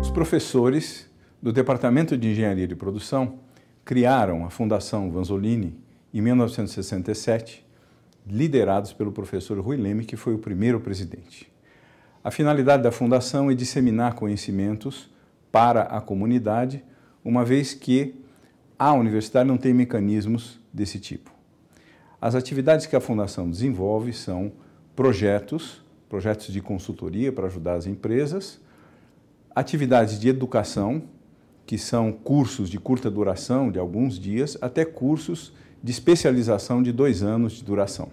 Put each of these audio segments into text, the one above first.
Os professores do Departamento de Engenharia de Produção criaram a Fundação Vanzolini em 1967, liderados pelo professor Rui Leme, que foi o primeiro presidente. A finalidade da fundação é disseminar conhecimentos para a comunidade, uma vez que a universidade não tem mecanismos desse tipo. As atividades que a Fundação desenvolve são projetos, projetos de consultoria para ajudar as empresas, atividades de educação, que são cursos de curta duração, de alguns dias, até cursos de especialização de dois anos de duração.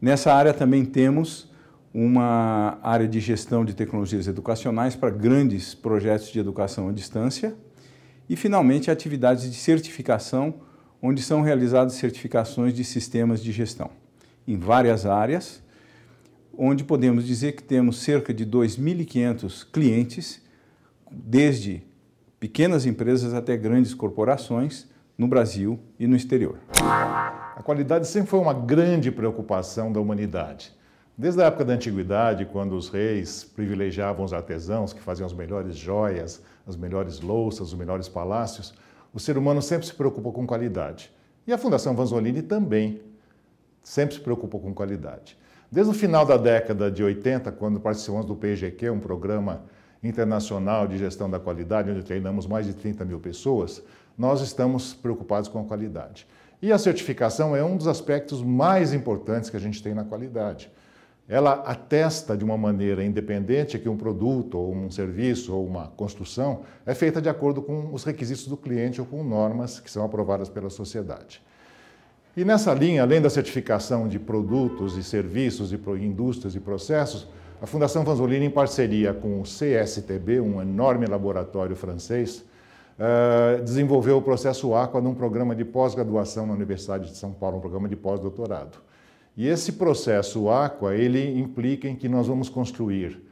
Nessa área também temos uma área de gestão de tecnologias educacionais para grandes projetos de educação à distância e, finalmente, atividades de certificação onde são realizadas certificações de sistemas de gestão em várias áreas, onde podemos dizer que temos cerca de 2.500 clientes, desde pequenas empresas até grandes corporações, no Brasil e no exterior. A qualidade sempre foi uma grande preocupação da humanidade. Desde a época da antiguidade, quando os reis privilegiavam os artesãos que faziam as melhores joias, as melhores louças, os melhores palácios, o ser humano sempre se preocupa com qualidade. E a Fundação Vanzolini também sempre se preocupou com qualidade. Desde o final da década de 80, quando participamos do PGQ, um programa internacional de gestão da qualidade, onde treinamos mais de 30 mil pessoas, nós estamos preocupados com a qualidade. E a certificação é um dos aspectos mais importantes que a gente tem na qualidade ela atesta de uma maneira independente que um produto ou um serviço ou uma construção é feita de acordo com os requisitos do cliente ou com normas que são aprovadas pela sociedade. E nessa linha, além da certificação de produtos e serviços e indústrias e processos, a Fundação Vanzolini, em parceria com o CSTB, um enorme laboratório francês, eh, desenvolveu o processo Aqua num programa de pós-graduação na Universidade de São Paulo, um programa de pós-doutorado. E esse processo aqua, ele implica em que nós vamos construir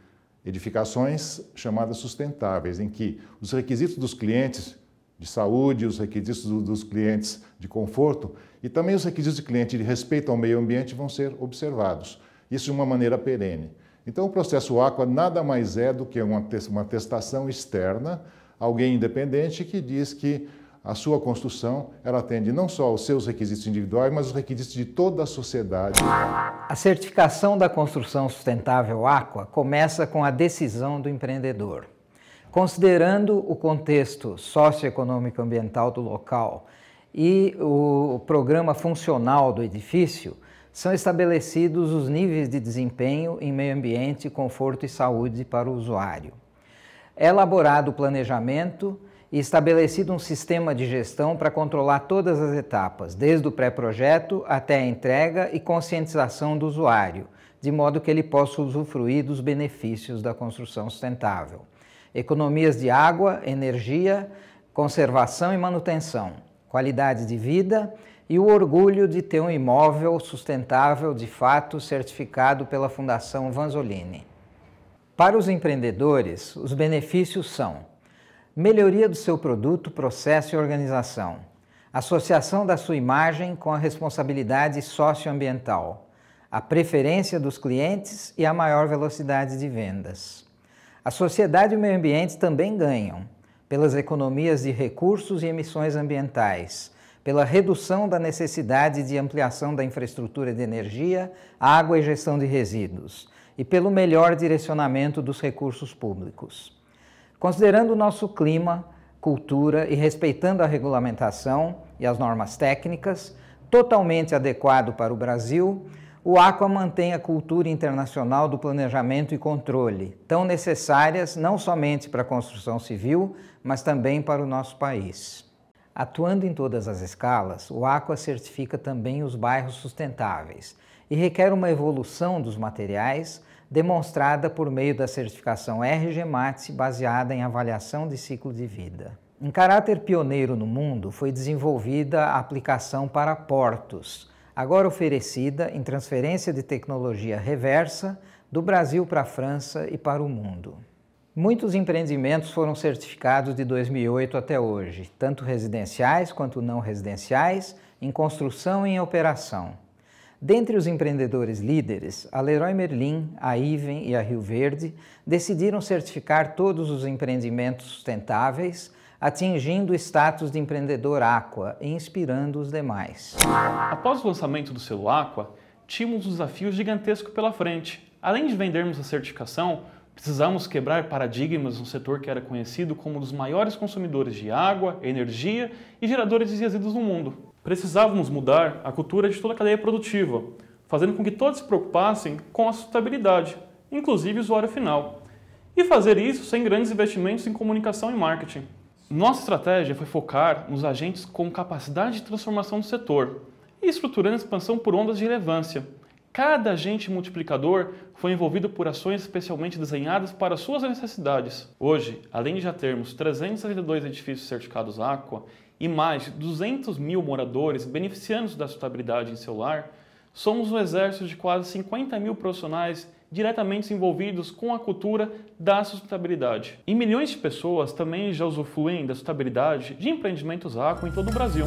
edificações chamadas sustentáveis, em que os requisitos dos clientes de saúde, os requisitos dos clientes de conforto e também os requisitos de cliente de respeito ao meio ambiente vão ser observados. Isso de uma maneira perene. Então, o processo Aqua nada mais é do que uma testação externa, alguém independente que diz que a sua construção ela atende não só aos seus requisitos individuais, mas os requisitos de toda a sociedade. A certificação da construção sustentável Aqua começa com a decisão do empreendedor. Considerando o contexto socioeconômico ambiental do local e o programa funcional do edifício, são estabelecidos os níveis de desempenho em meio ambiente, conforto e saúde para o usuário. É elaborado o planejamento e estabelecido um sistema de gestão para controlar todas as etapas, desde o pré-projeto até a entrega e conscientização do usuário, de modo que ele possa usufruir dos benefícios da construção sustentável. Economias de água, energia, conservação e manutenção, qualidade de vida e o orgulho de ter um imóvel sustentável de fato certificado pela Fundação Vanzolini. Para os empreendedores, os benefícios são melhoria do seu produto, processo e organização, associação da sua imagem com a responsabilidade socioambiental, a preferência dos clientes e a maior velocidade de vendas. A sociedade e o meio ambiente também ganham pelas economias de recursos e emissões ambientais, pela redução da necessidade de ampliação da infraestrutura de energia, água e gestão de resíduos, e pelo melhor direcionamento dos recursos públicos. Considerando o nosso clima, cultura e respeitando a regulamentação e as normas técnicas, totalmente adequado para o Brasil, o Aqua mantém a cultura internacional do planejamento e controle, tão necessárias não somente para a construção civil, mas também para o nosso país. Atuando em todas as escalas, o Aqua certifica também os bairros sustentáveis e requer uma evolução dos materiais demonstrada por meio da certificação RGMATS baseada em avaliação de ciclo de vida. Em caráter pioneiro no mundo, foi desenvolvida a aplicação para portos, agora oferecida em transferência de tecnologia reversa do Brasil para a França e para o mundo. Muitos empreendimentos foram certificados de 2008 até hoje, tanto residenciais quanto não residenciais, em construção e em operação. Dentre os empreendedores líderes, a Leroy Merlin, a Iven e a Rio Verde decidiram certificar todos os empreendimentos sustentáveis, atingindo o status de empreendedor Aqua e inspirando os demais. Após o lançamento do selo Aqua, tínhamos um desafio gigantesco pela frente. Além de vendermos a certificação, precisamos quebrar paradigmas no setor que era conhecido como um dos maiores consumidores de água, energia e geradores de resíduos no mundo. Precisávamos mudar a cultura de toda a cadeia produtiva, fazendo com que todos se preocupassem com a sustentabilidade, inclusive o usuário final, e fazer isso sem grandes investimentos em comunicação e marketing. Nossa estratégia foi focar nos agentes com capacidade de transformação do setor e estruturando a expansão por ondas de relevância, Cada agente multiplicador foi envolvido por ações especialmente desenhadas para suas necessidades. Hoje, além de já termos 372 edifícios certificados Aqua e mais de 200 mil moradores beneficiando da sustentabilidade em celular, somos um exército de quase 50 mil profissionais diretamente envolvidos com a cultura da sustentabilidade. E milhões de pessoas também já usufruem da sustentabilidade de empreendimentos Aqua em todo o Brasil.